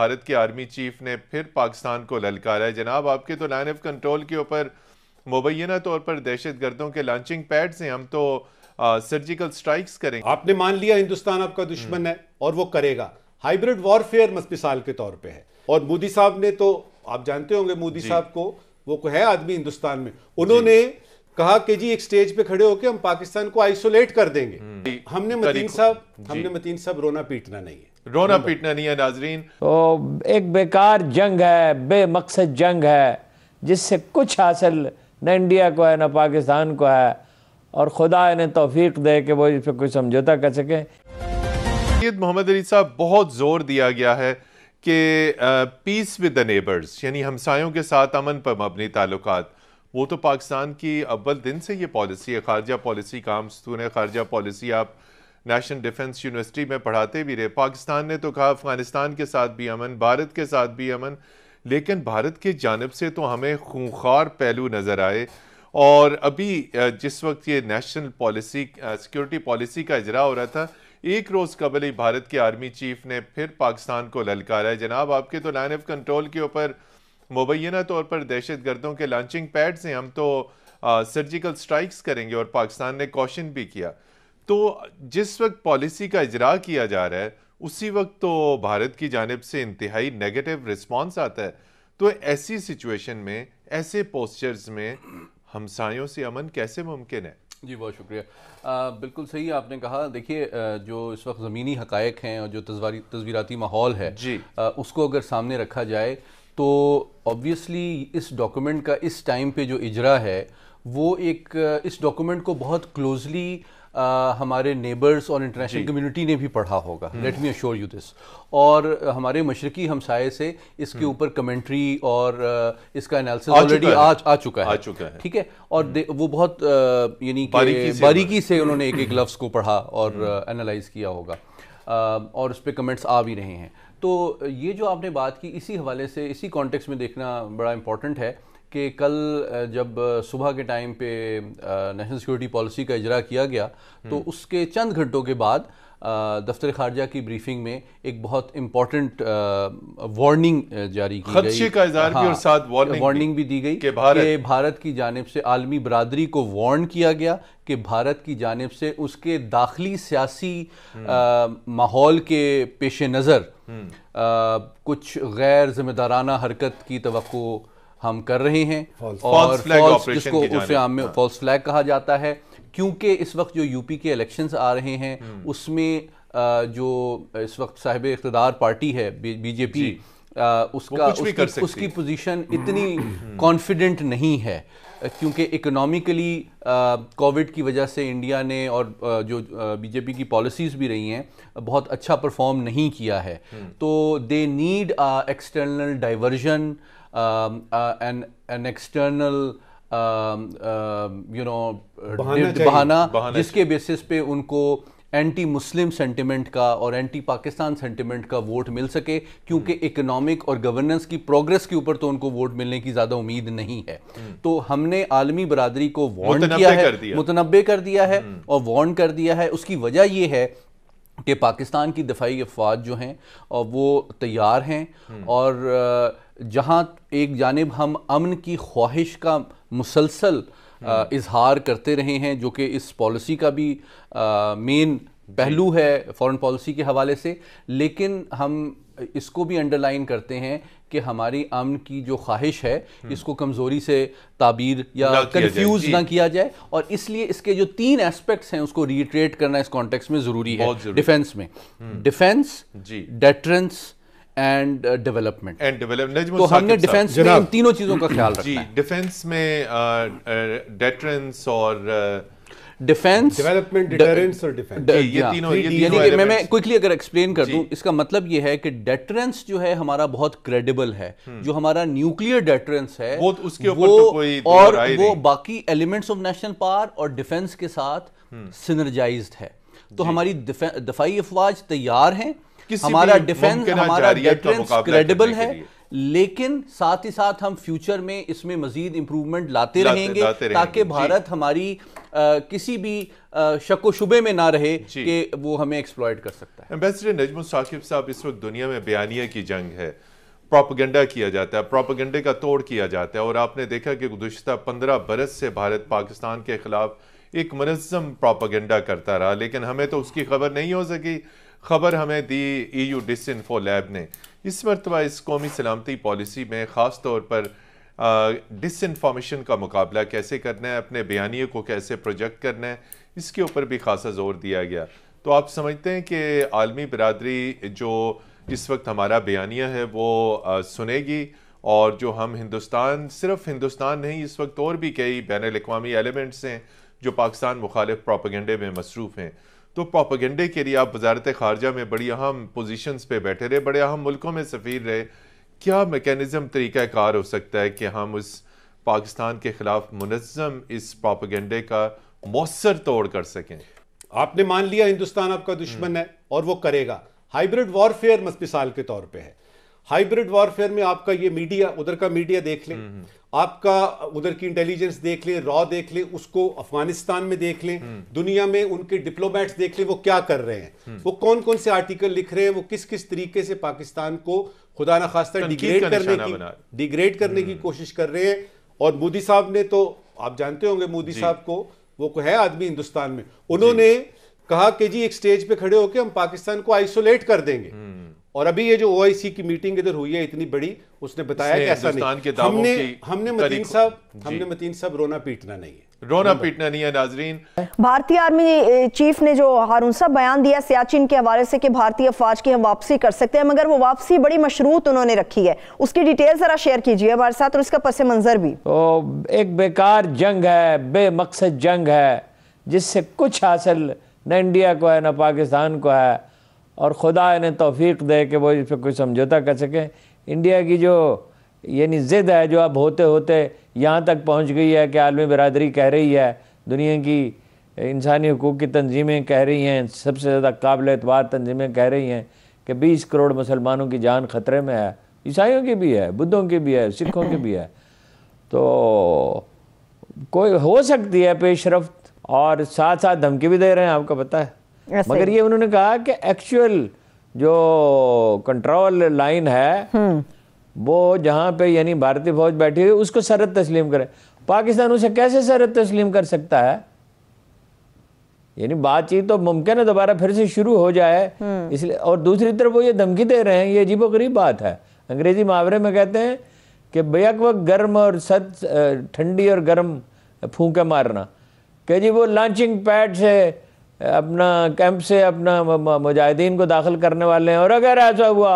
भारत के army chief ने फिर पाकिस्तान को ललकारा है जनाब आपके तो लाइन ऑफ कंट्रोल के ऊपर मुबैना तौर पर दहशत गर्दों के लॉन्चिंग पैड से हम तो सर्जिकल स्ट्राइक्स करेंगे आपने मान लिया हिंदुस्तान आपका दुश्मन है और वो करेगा हाइब्रिड वॉरफेयर मिसाल के तौर पे है और मोदी साहब ने तो आप जानते होंगे मोदी साहब को वो है आदमी हिंदुस्तान में उन्होंने कहा कि जी एक स्टेज पे खड़े होकर हम पाकिस्तान को आइसोलेट कर देंगे हम्म। हमने मतीन साहब हमने मतीन साहब रोना पीटना नहीं है रोना पीटना नहीं है नाजरीन तो एक बेकार जंग है बेमकसद जंग है जिससे कुछ हासिल न इंडिया को है न पाकिस्तान को है और खुदा इन्हें तोफीक दे कि वो इस पर कुछ समझौता कर सके मोहम्मद अली साहब बहुत ज़ोर दिया गया है कि पीस विद द नेबर्स यानी हमसायों के साथ अमन पर मबनी ताल्लुक वो तो पाकिस्तान की अव्वल दिन से ये पॉलिसी है खारजा पॉलिसी काम है खारजा पॉलिसी आप नेशनल डिफेंस यूनिवर्सिटी में पढ़ाते भी रहे पाकिस्तान ने तो कहा अफगानिस्तान के साथ भी अमन भारत के साथ भी अमन लेकिन भारत की जानब से तो हमें खूंखार पहलू नज़र आए और अभी जिस वक्त ये नेशनल पॉलिसी सिक्योरिटी पॉलिसी का इजरा हो रहा था एक रोज़ कबल ही भारत के आर्मी चीफ ने फिर पाकिस्तान को ललकारा है जनाब आपके तो लाइन ऑफ कंट्रोल के ऊपर मुबैना तौर पर दहशत गर्दों के लॉन्चिंग पैड से हम तो सर्जिकल स्ट्राइक्स करेंगे और पाकिस्तान ने कौशन भी किया तो जिस वक्त पॉलिसी का इजरा किया जा रहा है उसी वक्त तो भारत की जानब से इंतहाई नेगेटिव रिस्पॉन्स आता है तो ऐसी सिचुएशन में ऐसे पोस्चर्स में हमसायों से अमन कैसे मुमकिन है जी बहुत शुक्रिया आ, बिल्कुल सही आपने कहा देखिए जो इस वक्त ज़मीनी हकायक हैं और जो तस्वारी तस्वीराती माहौल है जी आ, उसको अगर सामने रखा जाए तो ऑब्वियसली इस डॉक्यूमेंट का इस टाइम पे जो इजरा है वो एक इस डॉक्यूमेंट को बहुत क्लोजली हमारे नेबर्स और इंटरनेशनल कम्युनिटी ने भी पढ़ा होगा let me assure you this और हमारे मशरकी हमसाए से इसके हम्म। ऊपर कमेंट्री और इसका एनालिसिस ऑलरेडी आ, आ चुका है आ चुका है ठीक है और हम्म। वो बहुत यानी बारीकी, बारीकी से उन्होंने एक एक हम्म। लफ्ज़ को पढ़ा और एनालाइज किया होगा और उस पर कमेंट्स आ भी रहे हैं तो ये जो आपने बात की इसी हवाले से इसी कॉन्टेक्स में देखना बड़ा इंपॉर्टेंट है कि कल जब सुबह के टाइम पे नेशनल सिक्योरिटी पॉलिसी का इजरा किया गया तो हम्म। उसके चंद घंटों के बाद दफ्तर खारजा की ब्रीफिंग में एक बहुत इम्पोर्टेंट वार्निंग जारी की गई का इजहार हाँ, भी और साथ वार्निंग, वार्निंग भी, भी दी गई कि भारत, भारत की जानब से आलमी बरदरी को वार्न किया गया कि भारत की जानब से उसके दाखिली सियासी हम्म। माहौल के पेश नज़र हम्म। कुछ गैर जिम्मेदाराना हरकत की तो हम कर रहे हैं और फॉल्स जिसको आम में फॉल्स फ्लैग कहा जाता है क्योंकि इस वक्त जो यूपी के इलेक्शंस आ रहे हैं हम्म। उसमें जो इस वक्त साहिब इकतदार पार्टी है बीजेपी आ, उसका उसकी, उसकी पोजीशन हम्म। इतनी कॉन्फिडेंट हम्म। नहीं है क्योंकि इकोनॉमिकली कोविड की वजह से इंडिया ने और आ, जो बीजेपी की पॉलिसीज़ भी रही हैं बहुत अच्छा परफॉर्म नहीं किया है तो they need external diversion um, uh, an an external you um, um, no बहाना जिसके बेसिस पे उनको एंटी मुस्लिम सेंटिमेंट का और एंटी पाकिस्तान सेंटिमेंट का वोट मिल सके क्योंकि इकोनॉमिक हम्म। और गवर्नेंस की प्रोग्रेस के ऊपर तो उनको वोट मिलने की ज़्यादा उम्मीद नहीं है हम्म। तो हमने आलमी बरदरी को वार्न किया है मुतनबे कर दिया है हम्म। और वार्न कर दिया है उसकी वजह यह है कि पाकिस्तान की दफाई अफवाज जो हैं वो तैयार हैं और आ, जहाँ एक जानब हम अमन की ख्वाहिश का मुसलसल इजहार करते रहे हैं जो कि इस पॉलिसी का भी मेन पहलू है फॉरेन पॉलिसी के हवाले से लेकिन हम इसको भी अंडरलाइन करते हैं कि हमारी अमन की जो ख्वाहिश है हम्म। इसको कमज़ोरी से ताबीर या कंफ्यूज ना किया जाए और इसलिए इसके जो तीन एस्पेक्ट्स हैं उसको रिट्रेट करना इस कॉन्टेक्स्ट में ज़रूरी है डिफेंस में defence hmm. Deterrence and development and development तो हमने डिफेंस में इन तीनों चीजों का ख्याल रखना uh, uh, uh, जी डिफेंस में डेटरेंस और डिफेंस डेवलपमेंट डिटरेंस और डिफेंस ये तीनों ये तीनों मैं मैं क्विकली अगर एक्सप्लेन कर दूं इसका मतलब ये है कि डेटरेंस जो है हमारा बहुत क्रेडिबल है हम्म। जो हमारा न्यूक्लियर डेटरेंस है वो तो उसके ऊपर तो कोई और वो बाकी एलिमेंट्स ऑफ नेशनल पावर और डिफेंस के साथ सिनर्जाइज्ड हम्म। है तो हमारी दफाई अफवाज तैयार हैं हमारा डिफेंस हमारा डिफेंस क्रेडिबल है लेकिन साथ ही साथ हम फ्यूचर में इसमें मजीद इंप्रूवमेंट लाते रहेंगे ताकि भारत हमारी आ, किसी भी शको शुबे में ना रहे कि वो हमें एक्सप्लॉयट कर सकता है एम्बेसडर नजमुल साकिब साहब इस वक्त दुनिया में बयानिया की जंग है प्रोपोगंडा किया जाता है प्रोपोगंडे का तोड़ किया जाता है और आपने देखा कि गुजशत पंद्रह बरस से भारत पाकिस्तान के खिलाफ एक मनज़म प्रोपागेंडा करता रहा लेकिन हमें तो उसकी खबर नहीं हो सकी खबर हमें दी E U disinfo lab ने इस मरतबा इस कौमी सलामती पॉलिसी में ख़ास तौर पर डिस इन्फॉर्मेशन का मुकाबला कैसे करना है अपने बयानी को कैसे प्रोजेक्ट करना है इसके ऊपर भी खासा ज़ोर दिया गया तो आप समझते हैं कि आलमी बरदरी जो इस वक्त हमारा बयानिया है वो आ, सुनेगी और जो हम हिंदुस्तान सिर्फ हिंदुस्तान नहीं इस वक्त और भी कई बैन अवी एलिमेंट्स हैं जो पाकिस्तान मुखालिफ प्रापगेंडे में मसरूफ़ हैं तो पापगेंडे के लिए आप वजारत खारजा में बड़ी अहम पोजिशन पे बैठे रहे बड़े अहम मुल्कों में सफ़ीर रहे क्या मेकनिज़म तरीक़ाकार हो सकता है कि हम उस पाकिस्तान के ख़िलाफ़ मुनजम इस पापगेंडे का मौसर तोड़ कर सकें आपने मान लिया हिंदुस्तान आपका दुश्मन हम्म। है और वो करेगा हाइब्रिड वॉरफेयर मिसाल के तौर पर है हाइब्रिड वॉरफेयर में आपका ये मीडिया उधर का मीडिया देख लें हम्म, हम्म। आपका उधर की इंटेलिजेंस देख लें रॉ देख लें उसको अफगानिस्तान में देख लें हम्म। दुनिया में उनके डिप्लोमेट्स देख लें वो क्या कर रहे हैं वो कौन कौन से आर्टिकल लिख रहे हैं वो किस किस तरीके से पाकिस्तान को खुदा ना खास्ता डिग्रेड करने की डिग्रेड करने की कोशिश कर रहे हैं और मोदी साहब ने तो आप जानते होंगे मोदी साहब को वो है आदमी हिंदुस्तान में उन्होंने कहा कि जी एक स्टेज पे खड़े होकर हम पाकिस्तान को आइसोलेट कर देंगे और अभी ये जो ओ की मीटिंग इधर हुई है इतनी बड़ी उसने बताया कि ऐसा नहीं के हमने हमने मतीन साहब हमने मतीन साहब रोना पीटना नहीं है रोना पीटना नहीं है नाजरीन भारतीय आर्मी चीफ ने जो हारून साहब बयान दिया सियाचिन के हवाले से कि भारतीय अफवाज की हम वापसी कर सकते हैं मगर वो वापसी बड़ी मशरूत उन्होंने रखी है उसकी डिटेल जरा शेयर कीजिए हमारे साथ और इसका पस मंजर भी ओ, एक बेकार जंग है बेमकसद जंग है जिससे कुछ हासिल न इंडिया को है न पाकिस्तान को है और ख़ुदा इन्हें तोफ़ी दे कि वो इस पर कोई समझौता कर सकें इंडिया की जो यानी ज़िद है जो अब होते होते यहाँ तक पहुँच गई है कि आलमी बरदरी कह रही है दुनिया की इंसानी हकूक़ की तंजीमें कह रही हैं सबसे ज़्यादा काबिल एतबार तंजीमें कह रही हैं कि बीस करोड़ मुसलमानों की जान ख़तरे में है ईसाइयों की भी है बुद्धों की भी है सिखों की भी है तो कोई हो सकती है पेशरफ और साथ साथ धमकी भी दे रहे हैं आपको पता है हाँ, मगर ये उन्होंने कहा कि एक्चुअल जो कंट्रोल लाइन है हम्म। वो जहां पे यानी भारतीय फौज बैठी हुई उसको सरहद तस्लीम करे पाकिस्तान उसे कैसे सरहद तस्लीम कर सकता है यानी बातचीत तो मुमकिन है दोबारा फिर से शुरू हो जाए हम्म। इसलिए और दूसरी तरफ वो ये धमकी दे रहे हैं ये अजीब गरीब बात है अंग्रेजी मुहावरे में कहते हैं कि बेक वक्त गर्म और सत ठंडी और गर्म फूके मारना कि जी वो लॉन्चिंग पैड से अपना कैंप से अपना मुजाहिदीन को दाखिल करने वाले हैं और अगर ऐसा हुआ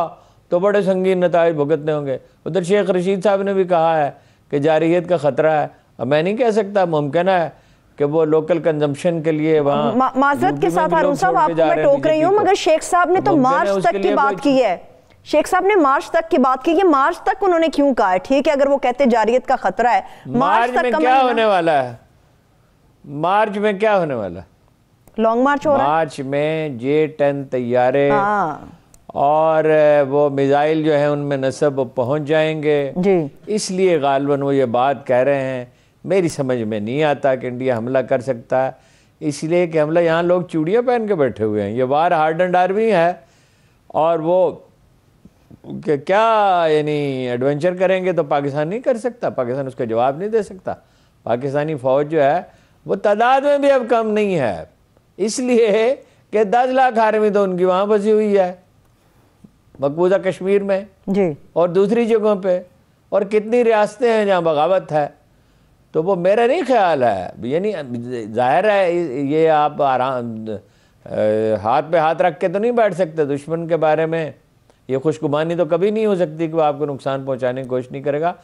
तो बड़े संगीन नतज भुगतने होंगे उधर शेख रशीद साहब ने भी कहा है कि जारहीत का ख़तरा है अब मैं नहीं कह सकता मुमकिन है कि वो लोकल कंजम्पशन के लिए वहाँ माजरत के साथ हारून साहब मैं टोक रही हूँ मगर शेख साहब ने तो मार्च तक की बात की है शेख साहब ने मार्च तक की बात की ये मार्च तक उन्होंने क्यों कहा है ठीक है अगर वो कहते जारियत का खतरा है मार्च, मार्च तक में क्या होने वाला है मार्च में क्या होने वाला है लॉन्ग मार्च हो रहा है मार्च में जे टेन तैयारे हाँ। और वो मिज़ाइल जो है उनमें नसब पहुंच जाएंगे जी इसलिए गालबन वो ये बात कह रहे हैं मेरी समझ में नहीं आता कि इंडिया हमला कर सकता है इसलिए कि हमला यहाँ लोग चूड़ियाँ पहन के बैठे हुए हैं ये वार एंड आर्मी है और वो क्या यानी एडवेंचर करेंगे तो पाकिस्तान नहीं कर सकता पाकिस्तान उसका जवाब नहीं दे सकता पाकिस्तानी फ़ौज जो है वो तादाद में भी अब कम नहीं है इसलिए कि दस लाख आर्मी तो उनकी वहां बसी हुई है मकबूजा कश्मीर में जी और दूसरी जगहों पे और कितनी रियासतें हैं जहाँ बगावत है तो वो मेरा नहीं ख्याल है यानी जाहिर है ये आप आराम हाथ पे हाथ रख के तो नहीं बैठ सकते दुश्मन के बारे में ये खुशगुमानी तो कभी नहीं हो सकती कि वो आपको नुकसान पहुंचाने की कोशिश नहीं करेगा